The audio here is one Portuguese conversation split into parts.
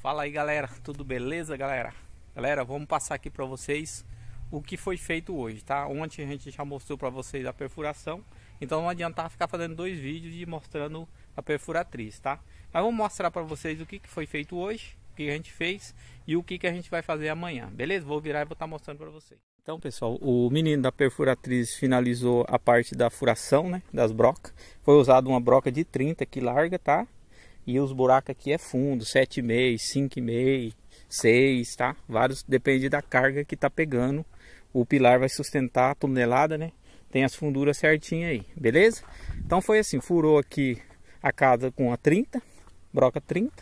Fala aí galera, tudo beleza galera? Galera, vamos passar aqui para vocês o que foi feito hoje, tá? Ontem a gente já mostrou para vocês a perfuração, então não adiantar ficar fazendo dois vídeos de mostrando a perfuratriz, tá? Mas vamos mostrar para vocês o que, que foi feito hoje, o que a gente fez e o que, que a gente vai fazer amanhã, beleza? Vou virar e vou estar tá mostrando para vocês. Então pessoal, o menino da perfuratriz finalizou a parte da furação, né, das brocas. Foi usado uma broca de 30 que larga, tá? E os buracos aqui é fundo, 7,5, 5,5, 6, tá? Vários, depende da carga que tá pegando. O pilar vai sustentar a tonelada, né? Tem as funduras certinha aí, beleza? Então foi assim, furou aqui a casa com a 30, broca 30,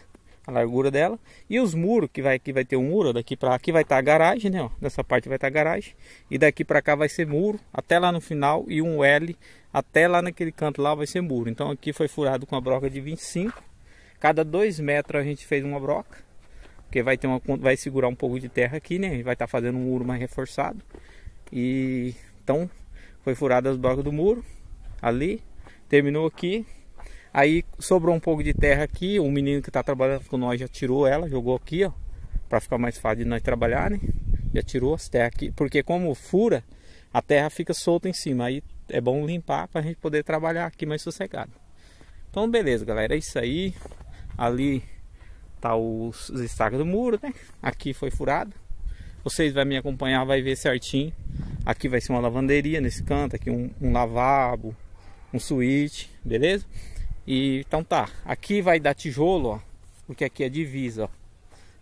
a largura dela. E os muros, que vai, aqui vai ter um muro, daqui para aqui vai estar tá a garagem, né? Ó, nessa parte vai estar tá a garagem. E daqui para cá vai ser muro, até lá no final. E um L, até lá naquele canto lá vai ser muro. Então aqui foi furado com a broca de 25. Cada dois metros a gente fez uma broca, porque vai, ter uma, vai segurar um pouco de terra aqui, né? A gente vai estar tá fazendo um muro mais reforçado. E então foi furada as brocas do muro ali, terminou aqui. Aí sobrou um pouco de terra aqui, o menino que está trabalhando com nós já tirou ela, jogou aqui, ó, para ficar mais fácil de nós trabalhar, né? Já tirou as terras aqui, porque como fura, a terra fica solta em cima, aí é bom limpar para a gente poder trabalhar aqui mais sossegado. Então beleza, galera, é isso aí. Ali tá os estacas do muro, né? Aqui foi furado. Vocês vão me acompanhar, vai ver certinho. Aqui vai ser uma lavanderia nesse canto, aqui um, um lavabo, um suíte, beleza? E então tá, aqui vai dar tijolo, ó, porque aqui é divisa, ó.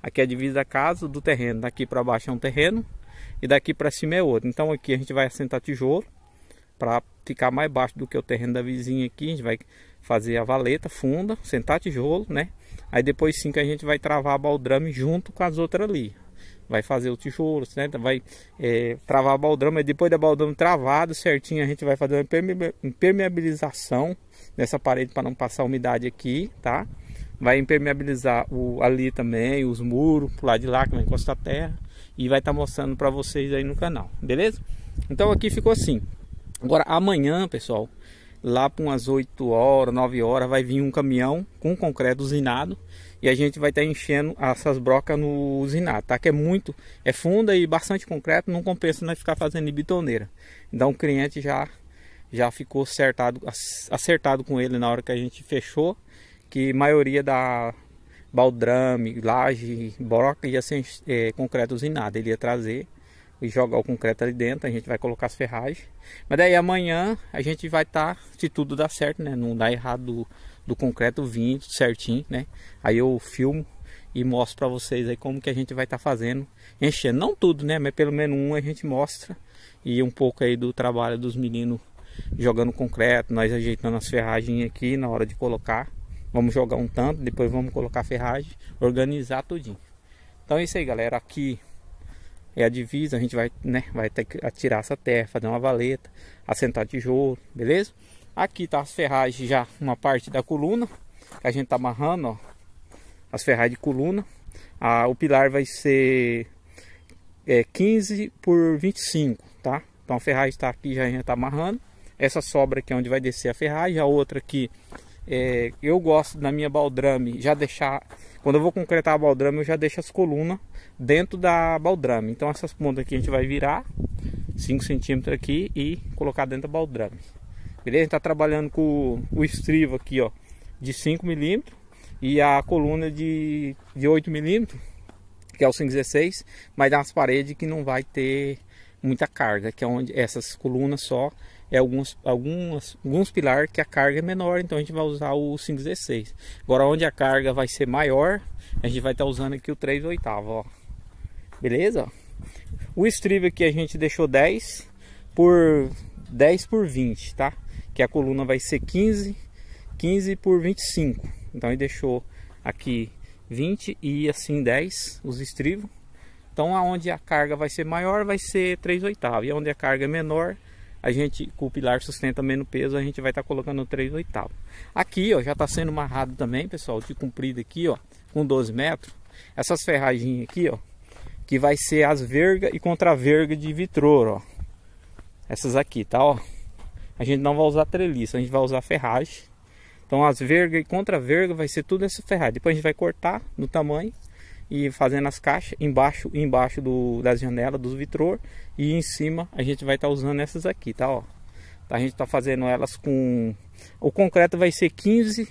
Aqui é a divisa da casa do terreno, daqui para baixo é um terreno e daqui para cima é outro. Então aqui a gente vai assentar tijolo para ficar mais baixo do que o terreno da vizinha aqui, a gente vai fazer a valeta funda, sentar tijolo, né? Aí depois sim que a gente vai travar a baldrame junto com as outras ali. Vai fazer o tijolo, né? vai é, travar a baldrama. E depois da baldrama travada certinho, a gente vai fazer uma impermeabilização nessa parede para não passar umidade aqui, tá? Vai impermeabilizar o, ali também, os muros, pro lado de lá que vai encostar a terra. E vai estar tá mostrando para vocês aí no canal, beleza? Então aqui ficou assim. Agora amanhã, pessoal, Lá para umas 8 horas, 9 horas, vai vir um caminhão com concreto usinado e a gente vai estar tá enchendo essas brocas no usinado, tá? Que é muito, é funda e bastante concreto, não compensa nós ficar fazendo bitoneira. Então o cliente já já ficou acertado, acertado com ele na hora que a gente fechou, que maioria da baldrame, laje, broca ia ser é, concreto usinado, ele ia trazer e jogar o concreto ali dentro, a gente vai colocar as ferragens. Mas daí amanhã a gente vai estar, tá, se tudo dar certo, né? Não dá errado do, do concreto vindo certinho, né? Aí eu filmo e mostro para vocês aí como que a gente vai estar tá fazendo, enchendo, não tudo, né? Mas pelo menos um a gente mostra e um pouco aí do trabalho dos meninos jogando concreto, nós ajeitando as ferragens aqui na hora de colocar. Vamos jogar um tanto, depois vamos colocar a ferragem, organizar tudinho. Então é isso aí, galera. Aqui é a divisa, a gente vai, né, vai ter que atirar essa terra, fazer uma valeta, assentar tijolo, beleza? Aqui tá as ferragens já, uma parte da coluna, que a gente tá amarrando, ó, as ferragens de coluna. Ah, o pilar vai ser é, 15 por 25, tá? Então a ferragem está aqui, já a gente está amarrando. Essa sobra aqui é onde vai descer a ferragem, a outra aqui é, eu gosto na minha baldrame já deixar, quando eu vou concretar a baldrame, eu já deixo as colunas dentro da baldrame. Então essas pontas aqui a gente vai virar 5 centímetros aqui e colocar dentro da baldrame. Beleza? A gente tá trabalhando com o estrivo aqui, ó, de 5 milímetros e a coluna de, de 8 milímetros, que é o 516, mas nas paredes que não vai ter muita carga, que é onde essas colunas só é alguns, algumas, alguns pilares que a carga é menor, então a gente vai usar o 5,16. Agora onde a carga vai ser maior, a gente vai estar tá usando aqui o 3 oitavo, ó. Beleza? O estribo aqui a gente deixou 10 por 10 por 20, tá? Que a coluna vai ser 15, 15 por 25. Então ele deixou aqui 20 e assim 10 os estribos. Então aonde a carga vai ser maior vai ser 3 oitavos e onde a carga é menor a gente com o pilar sustenta menos peso, a gente vai estar tá colocando 3 oitavos. Aqui, ó, já está sendo amarrado também, pessoal, de comprido aqui, ó, com 12 metros. Essas ferragens aqui, ó, que vai ser as verga e contraverga de vitrouro, ó. Essas aqui, tá, ó. A gente não vai usar treliça, a gente vai usar ferragem. Então as verga e contraverga vai ser tudo essa ferragem. Depois a gente vai cortar no tamanho e fazendo as caixas embaixo embaixo do, das janelas dos vitror e em cima a gente vai estar tá usando essas aqui tá ó tá, a gente tá fazendo elas com o concreto vai ser 15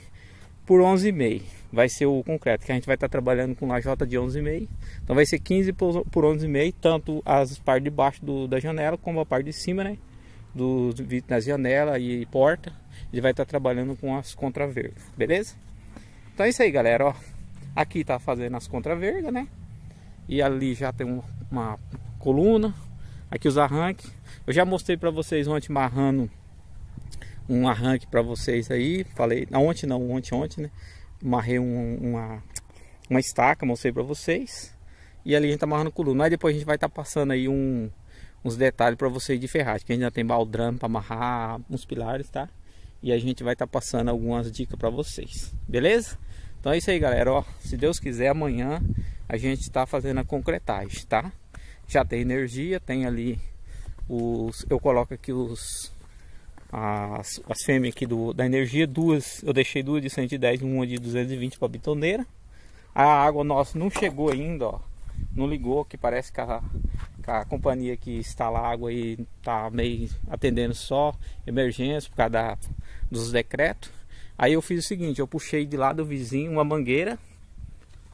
por 11,5 vai ser o concreto que a gente vai estar tá trabalhando com lajota de 11,5 então vai ser 15 por, e 11,5 tanto as partes de baixo do, da janela como a parte de cima né do, nas janela e porta ele vai estar tá trabalhando com as contravergas beleza então é isso aí galera ó Aqui tá fazendo as contravergas, né? E ali já tem um, uma coluna. Aqui os arranques. Eu já mostrei para vocês ontem marrando um arranque para vocês aí. Falei, ontem não, ontem, ontem, né? Marrei um, uma, uma estaca, mostrei para vocês. E ali a gente tá marrando coluna. Aí depois a gente vai estar tá passando aí um, uns detalhes para vocês de ferragem. Que a gente ainda tem baldrame para amarrar uns pilares, tá? E a gente vai estar tá passando algumas dicas para vocês. Beleza? Então é isso aí, galera. Ó, se Deus quiser, amanhã a gente está fazendo a concretagem, tá? Já tem energia, tem ali os... Eu coloco aqui os... As, as fêmeas aqui do, da energia, duas, eu deixei duas de 110 e uma de 220 para a bitoneira. A água nossa não chegou ainda, ó. Não ligou, que parece que a, que a companhia que instala a água aí tá meio atendendo só emergência por causa da, dos decretos. Aí eu fiz o seguinte, eu puxei de lá do vizinho uma mangueira,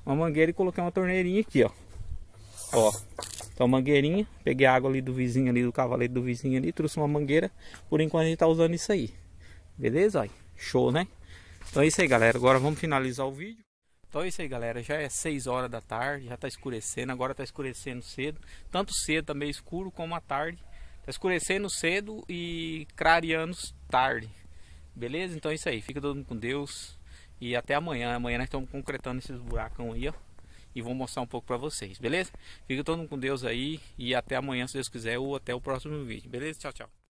uma mangueira e coloquei uma torneirinha aqui, ó. Ó, então mangueirinha, peguei água ali do vizinho ali, do cavaleiro do vizinho ali, trouxe uma mangueira. Por enquanto a gente tá usando isso aí. Beleza? aí? show, né? Então é isso aí, galera. Agora vamos finalizar o vídeo. Então é isso aí, galera. Já é 6 horas da tarde, já tá escurecendo. Agora tá escurecendo cedo. Tanto cedo também tá escuro como à tarde. Tá escurecendo cedo e clareando tarde. Beleza? Então é isso aí. Fica todo mundo com Deus. E até amanhã. Amanhã nós estamos concretando esses buracão aí, ó. E vou mostrar um pouco pra vocês, beleza? Fica todo mundo com Deus aí. E até amanhã, se Deus quiser, ou até o próximo vídeo. Beleza? Tchau, tchau.